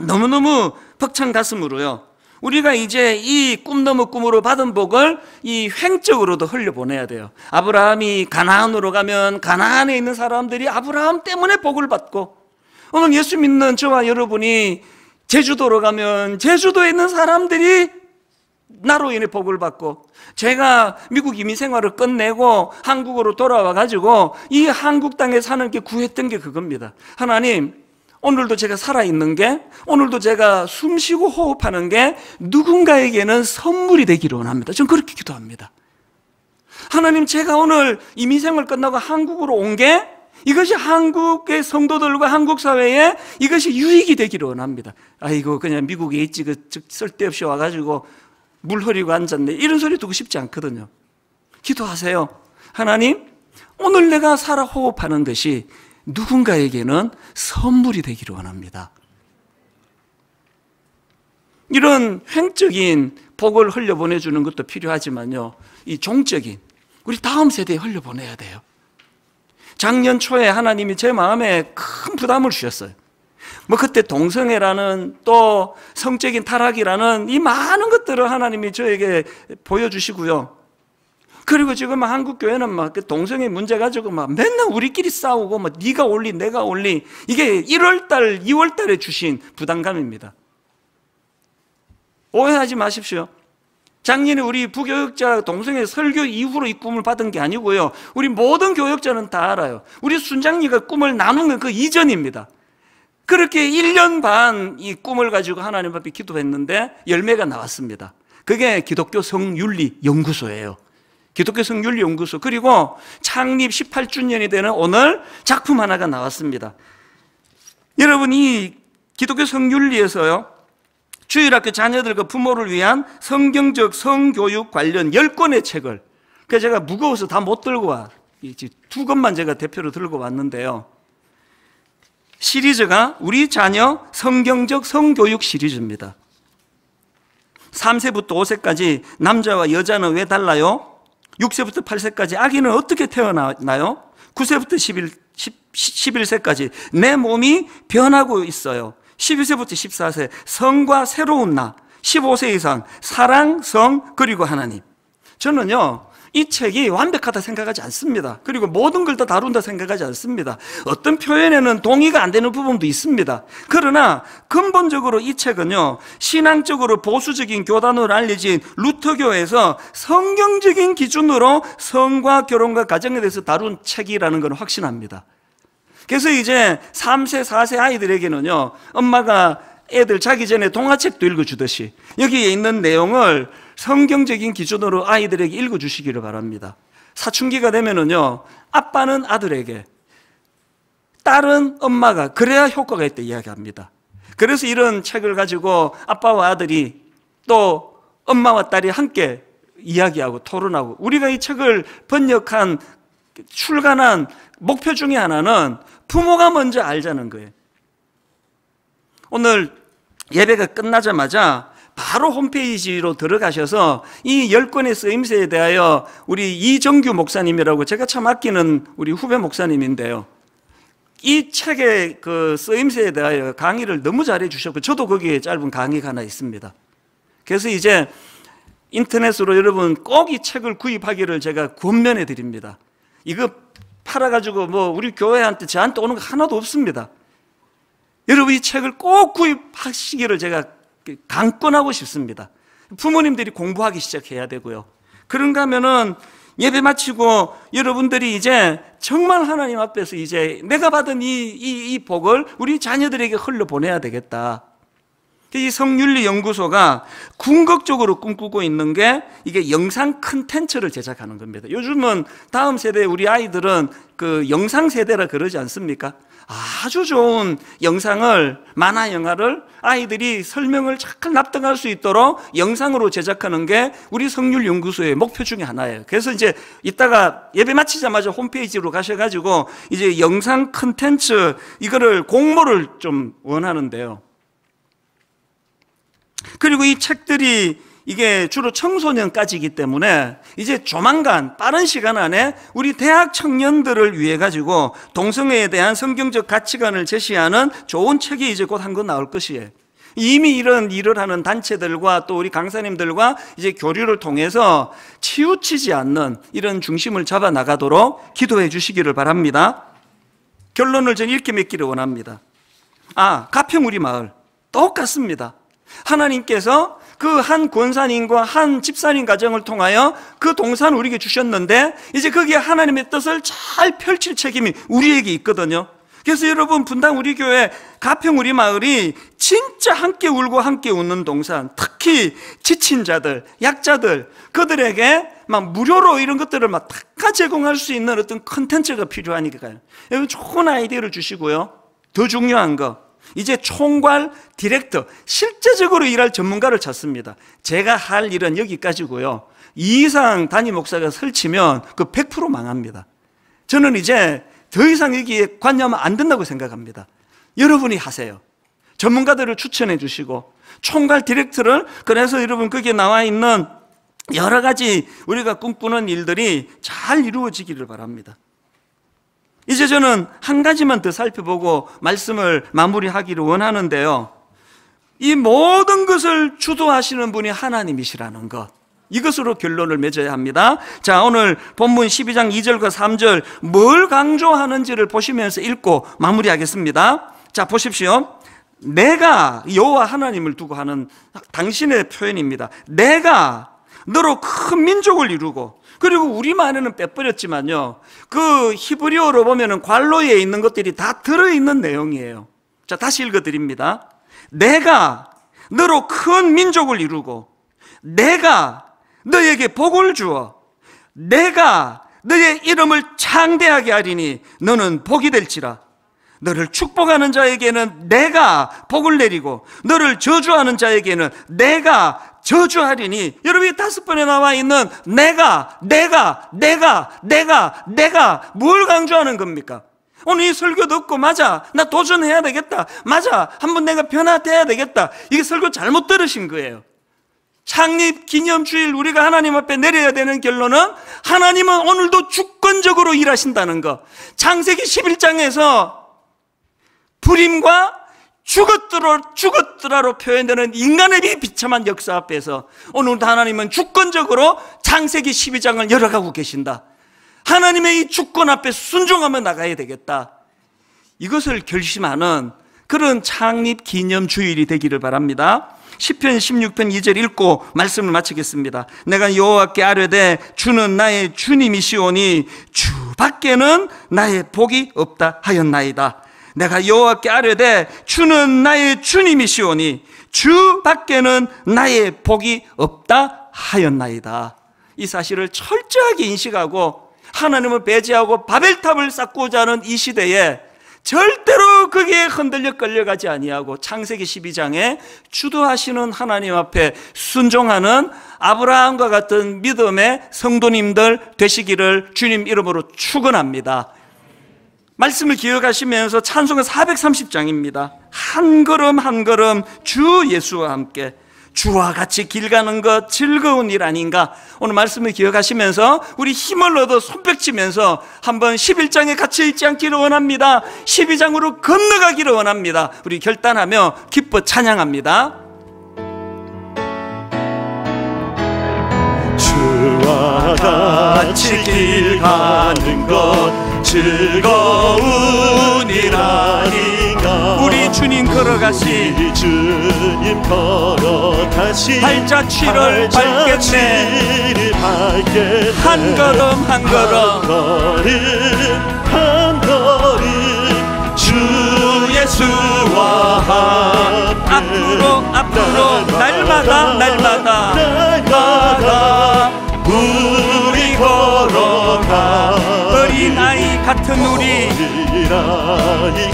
Speaker 1: 너무너무 벅찬 가슴으로요. 우리가 이제 이 꿈넘어 꿈으로 받은 복을 이 횡적으로도 흘려보내야 돼요. 아브라함이 가나안으로 가면 가나안에 있는 사람들이 아브라함 때문에 복을 받고 오늘 예수 믿는 저와 여러분이 제주도로 가면 제주도에 있는 사람들이 나로 인해 복을 받고 제가 미국 이민 생활을 끝내고 한국으로 돌아와 가지고 이 한국 땅에 사는 게 구했던 게 그겁니다. 하나님 오늘도 제가 살아있는 게, 오늘도 제가 숨 쉬고 호흡하는 게 누군가에게는 선물이 되기를 원합니다. 저는 그렇게 기도합니다. 하나님, 제가 오늘 이 미생을 끝나고 한국으로 온 게 이것이 한국의 성도들과 한국 사회에 이것이 유익이 되기를 원합니다. 아이고, 그냥 미국에 있지, 그, 쓸데없이 와가지고 물 흐리고 앉았네. 이런 소리 듣고 싶지 않거든요. 기도하세요. 하나님, 오늘 내가 살아 호흡하는 것이 누군가에게는 선물이 되기를 원합니다. 이런 횡적인 복을 흘려보내주는 것도 필요하지만요. 이 종적인, 우리 다음 세대에 흘려보내야 돼요. 작년 초에 하나님이 제 마음에 큰 부담을 주셨어요. 뭐 그때 동성애라는 또 성적인 타락이라는 이 많은 것들을 하나님이 저에게 보여주시고요. 그리고 지금 한국 교회는 막 그 동성애 문제 가지고 막 맨날 우리끼리 싸우고 막 뭐 네가 올리 내가 올리 이게 1월 달, 2월 달에 주신 부담감입니다. 오해하지 마십시오. 작년에 우리 부교역자 동성애 설교 이후로 이 꿈을 받은 게 아니고요. 우리 모든 교역자는 다 알아요. 우리 순장리가 꿈을 나눈 건 그 이전입니다. 그렇게 1년 반 이 꿈을 가지고 하나님 앞에 기도했는데 열매가 나왔습니다. 그게 기독교 성윤리 연구소예요. 기독교 성률 연구소 그리고 창립 18주년이 되는 오늘 작품 하나가 나왔습니다. 여러분 이 기독교 성윤리에서요. 주일학교 자녀들과 부모를 위한 성경적 성교육 관련 10권의 책을 그 제가 무거워서 다 못 들고 와. 두 권만 제가 대표로 들고 왔는데요. 시리즈가 우리 자녀 성경적 성교육 시리즈입니다. 3세부터 5세까지 남자와 여자는 왜 달라요? 6세부터 8세까지 아기는 어떻게 태어나나요? 9세부터 11, 10, 세까지내 몸이 변하고 있어요. 12세부터 14세 성과 새로운 나 15세 이상 사랑, 성 그리고 하나님. 저는요. 이 책이 완벽하다 생각하지 않습니다. 그리고 모든 걸 다 다룬다 생각하지 않습니다. 어떤 표현에는 동의가 안 되는 부분도 있습니다. 그러나 근본적으로 이 책은요, 신앙적으로 보수적인 교단으로 알려진 루터교에서 성경적인 기준으로 성과 결혼과 가정에 대해서 다룬 책이라는 걸 확신합니다. 그래서 이제 3세, 4세 아이들에게는요, 엄마가 애들 자기 전에 동화책도 읽어주듯이 여기에 있는 내용을 성경적인 기준으로 아이들에게 읽어주시기를 바랍니다. 사춘기가 되면은요, 아빠는 아들에게, 딸은 엄마가, 그래야 효과가 있다 이야기합니다. 그래서 이런 책을 가지고 아빠와 아들이 또 엄마와 딸이 함께 이야기하고 토론하고 우리가 이 책을 번역한 출간한 목표 중에 하나는 부모가 먼저 알자는 거예요. 오늘 예배가 끝나자마자 바로 홈페이지로 들어가셔서 이 열권의 쓰임새에 대하여 우리 이정규 목사님이라고 제가 참 아끼는 우리 후배 목사님인데요. 이 책의 그 쓰임새에 대하여 강의를 너무 잘해 주셨고 저도 거기에 짧은 강의가 하나 있습니다. 그래서 이제 인터넷으로 여러분 꼭 이 책을 구입하기를 제가 권면해 드립니다. 이거 팔아가지고 뭐 우리 교회한테 저한테 오는 거 하나도 없습니다. 여러분 이 책을 꼭 구입하시기를 제가 그 강권하고 싶습니다. 부모님들이 공부하기 시작해야 되고요. 그런가 하면은 예배 마치고 여러분들이 이제 정말 하나님 앞에서 이제 내가 받은 이, 이, 이 복을 우리 자녀들에게 흘려보내야 되겠다. 이 성윤리연구소가 궁극적으로 꿈꾸고 있는 게 이게 영상 컨텐츠를 제작하는 겁니다. 요즘은 다음 세대 우리 아이들은 그 영상 세대라 그러지 않습니까? 아주 좋은 영상을 만화 영화를 아이들이 설명을 잘 납득할 수 있도록 영상으로 제작하는 게 우리 성률 연구소의 목표 중에 하나예요. 그래서 이제 이따가 예배 마치자마자 홈페이지로 가셔 가지고 이제 영상 컨텐츠 이거를 공모를 좀 원하는데요. 그리고 이 책들이 이게 주로 청소년까지이기 때문에 이제 조만간 빠른 시간 안에 우리 대학 청년들을 위해 가지고 동성애에 대한 성경적 가치관을 제시하는 좋은 책이 이제 곧 한 권 나올 것이에요. 이미 이런 일을 하는 단체들과 또 우리 강사님들과 이제 교류를 통해서 치우치지 않는 이런 중심을 잡아 나가도록 기도해 주시기를 바랍니다. 결론을 전 이렇게 맺기를 원합니다. 아, 가평 우리 마을 똑같습니다. 하나님께서 그 한 권사님과 한 집사님 가정을 통하여 그 동산을 우리에게 주셨는데 이제 거기에 하나님의 뜻을 잘 펼칠 책임이 우리에게 있거든요. 그래서 여러분 분당 우리 교회 가평 우리 마을이 진짜 함께 울고 함께 웃는 동산 특히 지친 자들 약자들 그들에게 막 무료로 이런 것들을 막 다 제공할 수 있는 어떤 컨텐츠가 필요하니까요 여러분 좋은 아이디어를 주시고요 더 중요한 거 이제 총괄, 디렉터, 실제적으로 일할 전문가를 찾습니다. 제가 할 일은 여기까지고요. 이 이상 단임 목사가 설치면 그 100% 망합니다. 저는 이제 더 이상 여기에 관여하면 안 된다고 생각합니다. 여러분이 하세요. 전문가들을 추천해 주시고 총괄 디렉터를 그래서 여러분 거기에 나와 있는 여러 가지 우리가 꿈꾸는 일들이 잘 이루어지기를 바랍니다. 이제 저는 한 가지만 더 살펴보고 말씀을 마무리하기를 원하는데요. 이 모든 것을 주도하시는 분이 하나님이시라는 것. 이것으로 결론을 맺어야 합니다. 자, 오늘 본문 12장 2절과 3절 뭘 강조하는지를 보시면서 읽고 마무리하겠습니다. 자, 보십시오. 내가 여호와 하나님을 두고 하는 당신의 표현입니다. 내가 너로 큰 민족을 이루고 그리고 우리말에는 빼버렸지만요. 그 히브리어로 보면 관로에 있는 것들이 다 들어있는 내용이에요. 자, 다시 읽어드립니다. 내가 너로 큰 민족을 이루고, 내가 너에게 복을 주어, 내가 너의 이름을 창대하게 하리니 너는 복이 될지라. 너를 축복하는 자에게는 내가 복을 내리고 너를 저주하는 자에게는 내가 저주하리니 여러분이 다섯 번에 나와 있는 내가 내가 내가 내가 내가 뭘 강조하는 겁니까? 오늘 이 설교 듣고 맞아 나 도전해야 되겠다 맞아 한번 내가 변화돼야 되겠다 이게 설교 잘못 들으신 거예요 창립 기념주일 우리가 하나님 앞에 내려야 되는 결론은 하나님은 오늘도 주권적으로 일하신다는 것 창세기 11장에서 불임과 죽었더라, 죽었더라로 표현되는 인간의 비참한 역사 앞에서 오늘 도 하나님은 주권적으로 창세기 12장을 열어가고 계신다. 하나님의 이 주권 앞에 순종하며 나가야 되겠다. 이것을 결심하는 그런 창립 기념 주일이 되기를 바랍니다. 10편 16편 2절 읽고 말씀을 마치겠습니다. 내가 여호와께 아뢰되 주는 나의 주님이시오니 주 밖에는 나의 복이 없다 하였나이다. 내가 여호와께 아뢰되 주는 나의 주님이시오니 주 밖에는 나의 복이 없다 하였나이다. 이 사실을 철저하게 인식하고 하나님을 배제하고 바벨탑을 쌓고자 하는 이 시대에 절대로 거기에 흔들려 끌려가지 아니하고 창세기 12장에 주도하시는 하나님 앞에 순종하는 아브라함과 같은 믿음의 성도님들 되시기를 주님 이름으로 축원합니다. 말씀을 기억하시면서 찬송은 430장입니다. 한 걸음 한 걸음 주 예수와 함께 주와 같이 길 가는 것 즐거운 일 아닌가 오늘 말씀을 기억하시면서 우리 힘을 얻어 손뼉치면서 한번 11장에 같이 있지 않기를 원합니다 12장으로 건너가기를 원합니다 우리 결단하며 기뻐 찬양합니다
Speaker 2: 주와 같이 길 가는 것 즐거운 일 아닌가 우리 주님 걸어가시 우리 주님 걸어가시 발자 치를 밝겠네 한 걸음 한 걸음 한 걸음 한 걸음 주 예수와 함께 앞으로 앞으로 날마다 날마다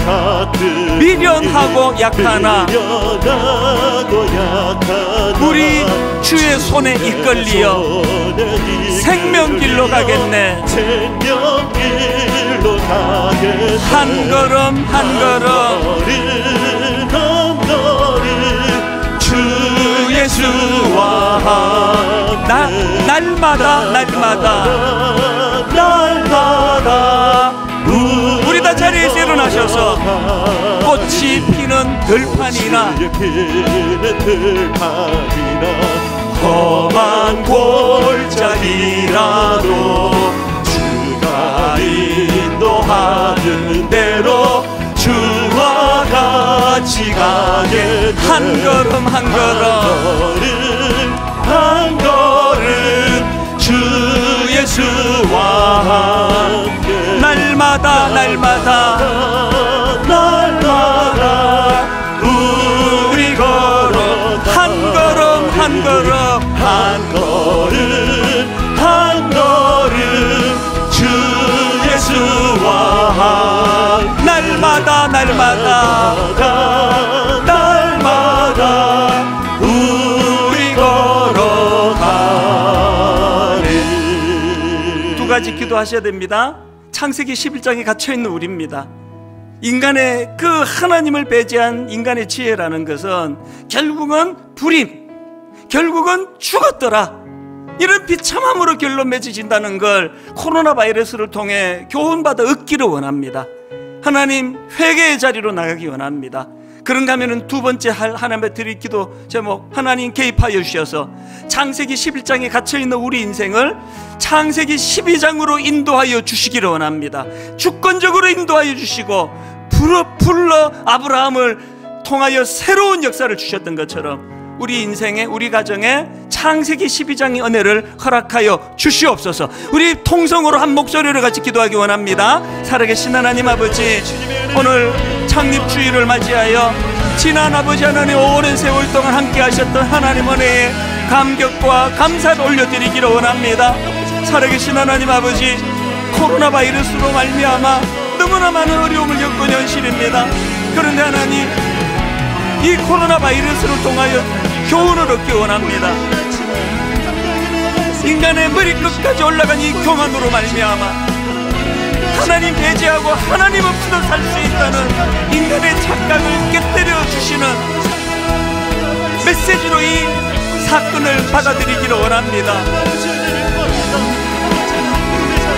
Speaker 2: 같은 우리 미련하고 약하나 우리 주의 손에 이끌리어 생명길로 가겠네 한 걸음 한 걸음 주 예수와 나, 날마다 날마다 날마다 자리에 세어나셔서 꽃이 피는 들판이나 험한 골짜기라도 주가 인도하는 대로 주와 같이 가게 한 걸음 한 걸음 한 걸음 주 예수와 함께 날마다 날마다 날마다 우리 걸어한 걸음 한 걸음 한 걸음 한 걸음 주 예수와 날마다 날마다 날마다 우리 걸어가네
Speaker 1: 두 가지 기도하셔야 됩니다. 창세기 11장에 갇혀있는 우리입니다. 인간의 그 하나님을 배제한 인간의 지혜라는 것은 결국은 불임, 결국은 죽었더라. 이런 비참함으로 결론 맺어진다는 걸 코로나 바이러스를 통해 교훈받아 얻기를 원합니다. 하나님 회개의 자리로 나가기 원합니다. 그런가 하면 두 번째 할 하나님의 드릴 기도 제목 하나님 개입하여 주셔서 창세기 11장에 갇혀있는 우리 인생을 창세기 12장으로 인도하여 주시기를 원합니다 주권적으로 인도하여 주시고 불러, 불러 아브라함을 통하여 새로운 역사를 주셨던 것처럼 우리 인생에 우리 가정에 창세기 12장의 은혜를 허락하여 주시옵소서. 우리 통성으로 한 목소리로 같이 기도하기 원합니다. 살아계신 하나님 아버지 오늘 창립 주일을 맞이하여 지난 아버지 하나님 오랜 세월 동안 함께 하셨던 하나님 은혜에 감격과 감사를 올려드리기를 원합니다. 살아계신 하나님 아버지 코로나 바이러스로 말미암아 너무나 많은 어려움을 겪은 현실입니다. 그런데 하나님 이 코로나 바이러스를 통하여 교훈을 얻기 원합니다 인간의 머리끝까지 올라간 이 교만으로 말미암아 하나님 배제하고 하나님 없이도 살 수 있다는 인간의 착각을 깨뜨려 주시는 메시지로 이 사건을 받아들이기를 원합니다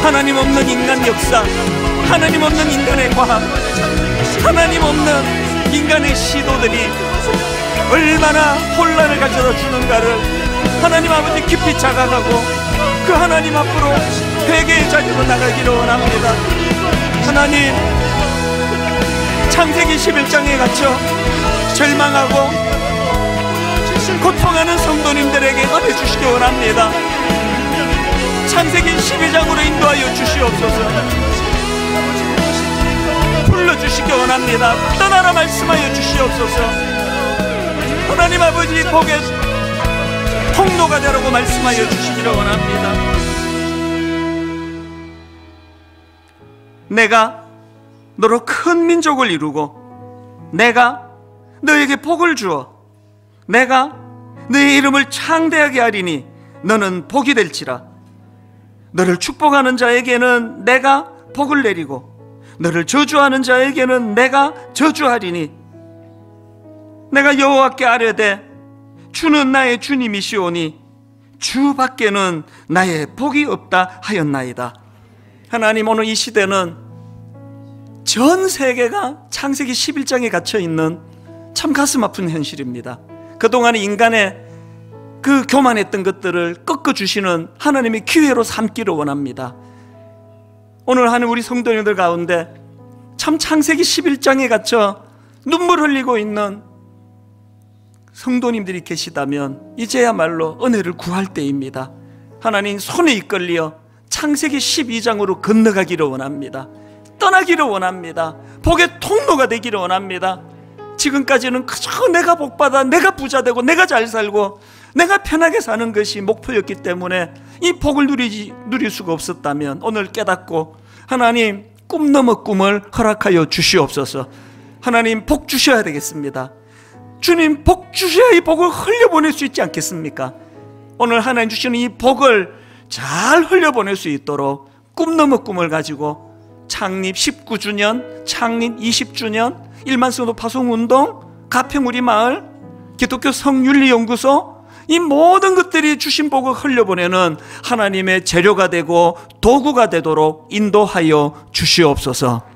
Speaker 1: 하나님 없는 인간 역사 하나님 없는 인간의 과학 하나님 없는 인간의 시도들이 얼마나 혼란을 가져다 주는가를 하나님 아버지 깊이 자각하고 그 하나님 앞으로 회개의 자리로 나가기를 원합니다. 하나님 창세기 11장에 갇혀 절망하고 고통하는 성도님들에게 은혜 주시기 원합니다. 창세기 12장으로 인도하여 주시옵소서. 불러주시기 원합니다. 떠나라 말씀하여 주시옵소서. 하나님 아버지 복의 통로가 되라고 말씀하여 주시기를 원합니다. 내가 너로 큰 민족을 이루고 내가 너에게 복을 주어 내가 너의 이름을 창대하게 하리니 너는 복이 될지라 너를 축복하는 자에게는 내가 복을 내리고 너를 저주하는 자에게는 내가 저주하리니 내가 여호와께 아뢰되 주는 나의 주님이시오니 주밖에는 나의 복이 없다 하였나이다. 하나님 오늘 이 시대는 전 세계가 창세기 11장에 갇혀 있는 참 가슴 아픈 현실입니다. 그동안 인간의 그 교만했던 것들을 꺾어 주시는 하나님의 기회로 삼기를 원합니다. 오늘 하는 우리 성도님들 가운데 참 창세기 11장에 갇혀 눈물 흘리고 있는 성도님들이 계시다면 이제야말로 은혜를 구할 때입니다. 하나님 손에 이끌려 창세기 12장으로 건너가기를 원합니다. 떠나기를 원합니다. 복의 통로가 되기를 원합니다. 지금까지는 그저 내가 복받아 내가 부자되고 내가 잘 살고 내가 편하게 사는 것이 목표였기 때문에 이 복을 누리지, 누릴 수가 없었다면 오늘 깨닫고 하나님 꿈 넘어 꿈을 허락하여 주시옵소서 하나님 복 주셔야 되겠습니다. 주님 복 주셔야 이 복을 흘려보낼 수 있지 않겠습니까? 오늘 하나님 주시는 이 복을 잘 흘려보낼 수 있도록 꿈 넘어 꿈을 가지고 창립 19주년, 창립 20주년, 일만성도 파송운동, 가평우리 마을, 기독교 성윤리연구소 이 모든 것들이 주신 복을 흘려보내는 하나님의 재료가 되고 도구가 되도록 인도하여 주시옵소서.